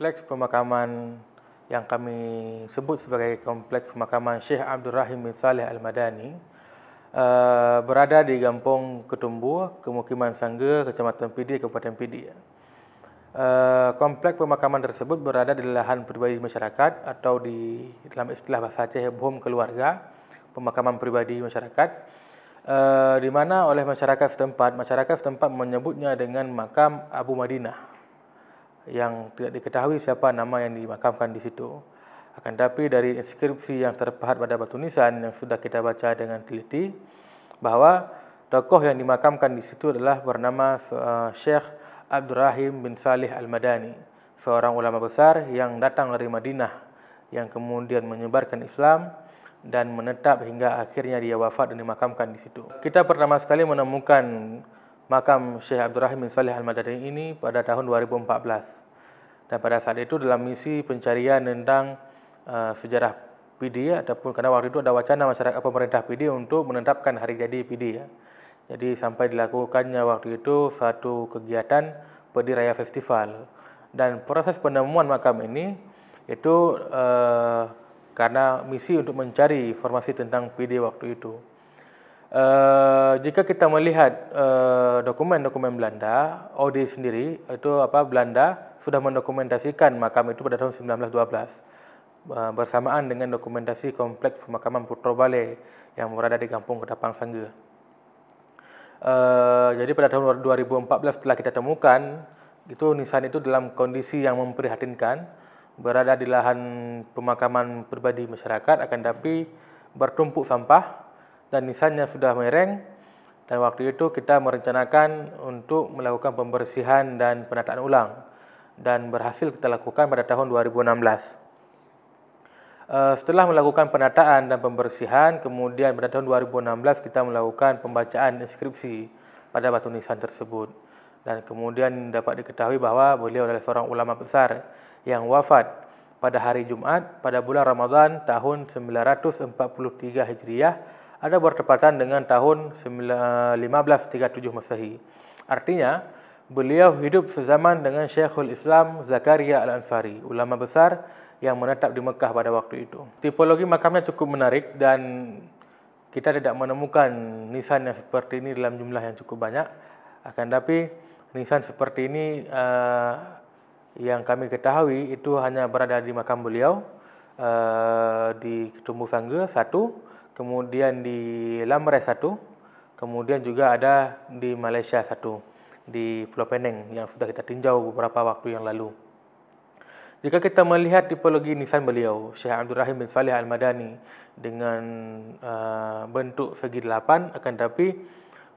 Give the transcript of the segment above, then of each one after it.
kompleks pemakaman yang kami sebut sebagai kompleks pemakaman Syekh Abdul Rahim bin Saleh Al-Madani uh, berada di Gampung Ketumbu, Kemukiman Sangga, Kecamatan Pidi, Kabupaten Pidi. Uh, eh, kompleks pemakaman tersebut berada di lahan pribadi masyarakat atau di dalam istilah bahasa Aceh bom keluarga, pemakaman pribadi masyarakat. Uh, di mana oleh masyarakat setempat, masyarakat setempat menyebutnya dengan makam Abu Madinah yang tidak diketahui siapa nama yang dimakamkan di situ. Akan tetapi dari inskripsi yang terpahat pada batu nisan yang sudah kita baca dengan teliti, bahawa tokoh yang dimakamkan di situ adalah bernama eh, Syekh Abdurrahim bin Salih Al-Madani, seorang ulama besar yang datang dari Madinah, yang kemudian menyebarkan Islam dan menetap hingga akhirnya dia wafat dan dimakamkan di situ. Kita pertama sekali menemukan makam Syekh Abdul Rahim bin Salih Al-Madani ini pada tahun 2014. Dan pada saat itu dalam misi pencarian tentang uh, sejarah PD ya, ataupun karena waktu itu ada wacana masyarakat pemerintah PD untuk menetapkan hari jadi PD ya. Jadi sampai dilakukannya waktu itu satu kegiatan PD Raya Festival. Dan proses penemuan makam ini itu uh, karena misi untuk mencari informasi tentang PD waktu itu uh, jika kita melihat eh, dokumen-dokumen uh, Belanda, ODI sendiri itu apa Belanda sudah mendokumentasikan makam itu pada tahun 1912 eh, bersamaan dengan dokumentasi kompleks pemakaman Putro Bale yang berada di kampung Kedapang Sangge. E, jadi pada tahun 2014 telah kita temukan itu nisan itu dalam kondisi yang memprihatinkan berada di lahan pemakaman pribadi masyarakat akan tapi bertumpuk sampah dan nisannya sudah mereng dan waktu itu kita merencanakan untuk melakukan pembersihan dan penataan ulang dan berhasil kita lakukan pada tahun 2016. Eh, setelah melakukan penataan dan pembersihan, kemudian pada tahun 2016 kita melakukan pembacaan inskripsi pada batu nisan tersebut. Dan kemudian dapat diketahui bahawa beliau adalah seorang ulama besar yang wafat pada hari Jumat pada bulan Ramadan tahun 943 Hijriah ada bertepatan dengan tahun 1537 eh, Masehi. Artinya, beliau hidup sezaman dengan Syekhul Islam Zakaria Al-Ansari, ulama besar yang menetap di Mekah pada waktu itu. Tipologi makamnya cukup menarik dan kita tidak menemukan nisan yang seperti ini dalam jumlah yang cukup banyak. Akan tapi nisan seperti ini uh, yang kami ketahui itu hanya berada di makam beliau uh, di Ketumbu Sangga satu kemudian di Lamres satu, kemudian juga ada di Malaysia satu, di Pulau Penang yang sudah kita tinjau beberapa waktu yang lalu. Jika kita melihat tipologi nisan beliau, Syekh Abdul Rahim bin Salih Al-Madani dengan uh, bentuk segi delapan, akan tetapi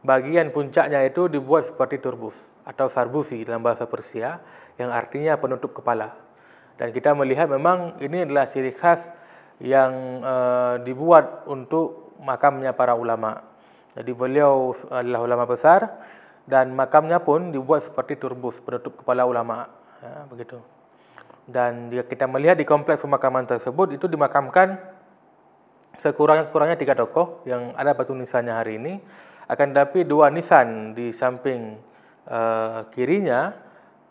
bagian puncaknya itu dibuat seperti turbus atau sarbusi dalam bahasa Persia yang artinya penutup kepala. Dan kita melihat memang ini adalah ciri khas yang uh, dibuat untuk makamnya para ulama. Jadi beliau eh, adalah ulama besar dan makamnya pun dibuat seperti turbus penutup kepala ulama, ya, begitu. Dan jika kita melihat di kompleks pemakaman tersebut itu dimakamkan sekurang-kurangnya tiga tokoh yang ada batu nisannya hari ini. Akan tapi dua nisan di samping uh, kirinya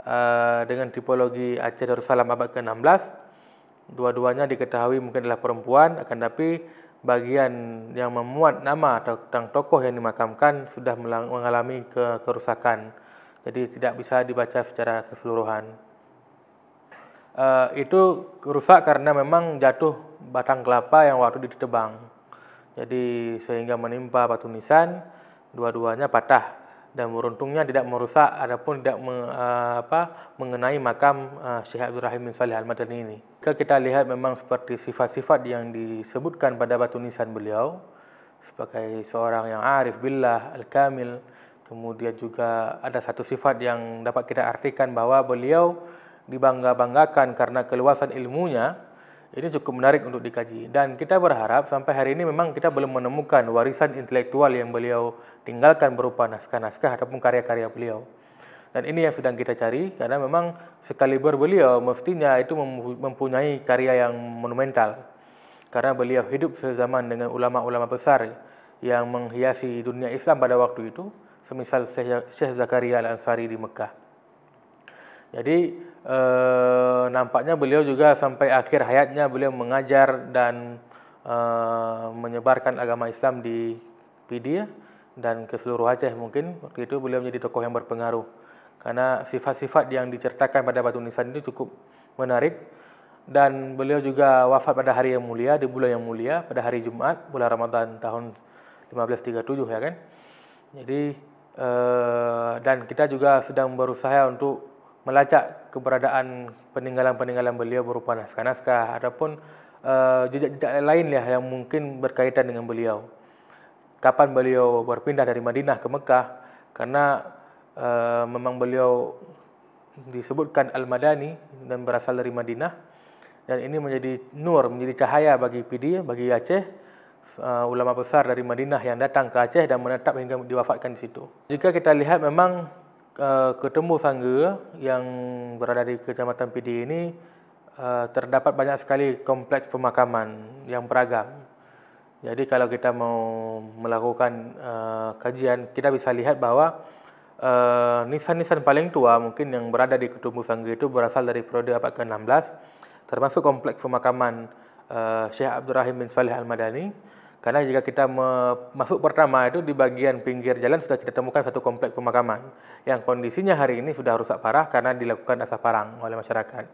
uh, dengan tipologi Aceh Darussalam abad ke-16 dua-duanya diketahui mungkin adalah perempuan akan tapi bagian yang memuat nama atau tentang tokoh yang dimakamkan sudah mengalami kerusakan jadi tidak bisa dibaca secara keseluruhan uh, itu rusak karena memang jatuh batang kelapa yang waktu ditebang jadi sehingga menimpa batu nisan dua-duanya patah dan beruntungnya tidak merusak ataupun tidak me, e, apa, mengenai makam e, Syekh Abdul Rahim bin Salih Al-Madani ini. Jika kita lihat memang seperti sifat-sifat yang disebutkan pada batu nisan beliau sebagai seorang yang arif billah al-kamil kemudian juga ada satu sifat yang dapat kita artikan bahwa beliau dibangga-banggakan karena keluasan ilmunya ini cukup menarik untuk dikaji dan kita berharap sampai hari ini memang kita belum menemukan warisan intelektual yang beliau tinggalkan berupa naskah-naskah ataupun karya-karya beliau dan ini yang sedang kita cari karena memang sekaliber beliau mestinya itu mempunyai karya yang monumental karena beliau hidup sezaman dengan ulama-ulama besar yang menghiasi dunia Islam pada waktu itu semisal Syekh ya-, Zakaria Al-Ansari di Mekah jadi e, nampaknya beliau juga sampai akhir hayatnya beliau mengajar dan e, menyebarkan agama Islam di Pidia dan ke seluruh Aceh mungkin waktu itu beliau menjadi tokoh yang berpengaruh. Karena sifat-sifat yang diceritakan pada batu nisan itu cukup menarik dan beliau juga wafat pada hari yang mulia di bulan yang mulia pada hari Jumat bulan Ramadan tahun 1537 ya kan. Jadi eh, dan kita juga sedang berusaha untuk melacak keberadaan peninggalan-peninggalan beliau berupa naskah-naskah ataupun eh, jejak-jejak lain lah yang mungkin berkaitan dengan beliau. Kapan beliau berpindah dari Madinah ke Mekah karena Uh, memang beliau disebutkan Al-Madani dan berasal dari Madinah dan ini menjadi nur, menjadi cahaya bagi PD, bagi Aceh uh, ulama besar dari Madinah yang datang ke Aceh dan menetap hingga diwafatkan di situ jika kita lihat memang uh, ketemu sangga yang berada di kecamatan PD ini uh, terdapat banyak sekali kompleks pemakaman yang beragam jadi kalau kita mau melakukan uh, kajian, kita bisa lihat bahawa Eh, nisan-nisan paling tua mungkin yang berada di Kutubu Sangga itu berasal dari periode abad ke-16 termasuk kompleks pemakaman uh, Syekh Abdul Rahim bin Saleh Al-Madani karena jika kita me- masuk pertama itu di bagian pinggir jalan sudah kita temukan satu kompleks pemakaman yang kondisinya hari ini sudah rusak parah karena dilakukan asap parang oleh masyarakat.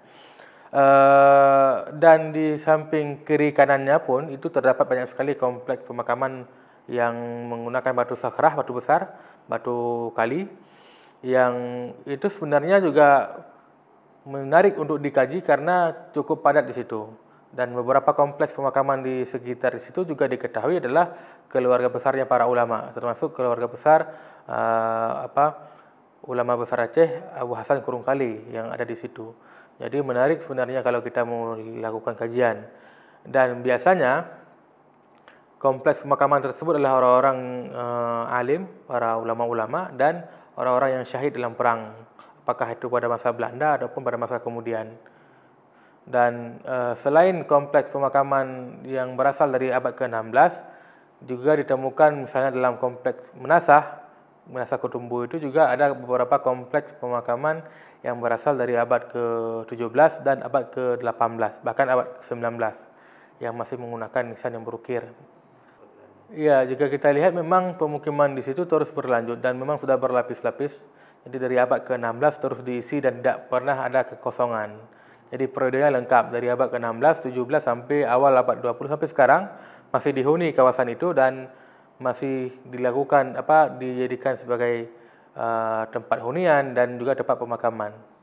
Uh, dan di samping kiri kanannya pun itu terdapat banyak sekali kompleks pemakaman yang menggunakan batu sakrah, batu besar batu kali yang itu sebenarnya juga menarik untuk dikaji karena cukup padat di situ dan beberapa kompleks pemakaman di sekitar di situ juga diketahui adalah keluarga besarnya para ulama termasuk keluarga besar uh, apa ulama besar Aceh Abu Hasan Kurung Kali yang ada di situ. Jadi menarik sebenarnya kalau kita mau dilakukan kajian dan biasanya kompleks pemakaman tersebut adalah orang-orang uh, alim, para ulama-ulama dan orang-orang yang syahid dalam perang. Apakah itu pada masa Belanda ataupun pada masa kemudian. Dan uh, selain kompleks pemakaman yang berasal dari abad ke-16, juga ditemukan misalnya dalam kompleks Menasah, Menasah Kutumbu itu juga ada beberapa kompleks pemakaman yang berasal dari abad ke-17 dan abad ke-18, bahkan abad ke-19 yang masih menggunakan nisan yang berukir Ya, jika kita lihat memang pemukiman di situ terus berlanjut dan memang sudah berlapis-lapis. Jadi dari abad ke-16 terus diisi dan tidak pernah ada kekosongan. Jadi periodenya lengkap dari abad ke-16, 17 sampai awal abad 20 sampai sekarang masih dihuni kawasan itu dan masih dilakukan apa dijadikan sebagai uh, tempat hunian dan juga tempat pemakaman.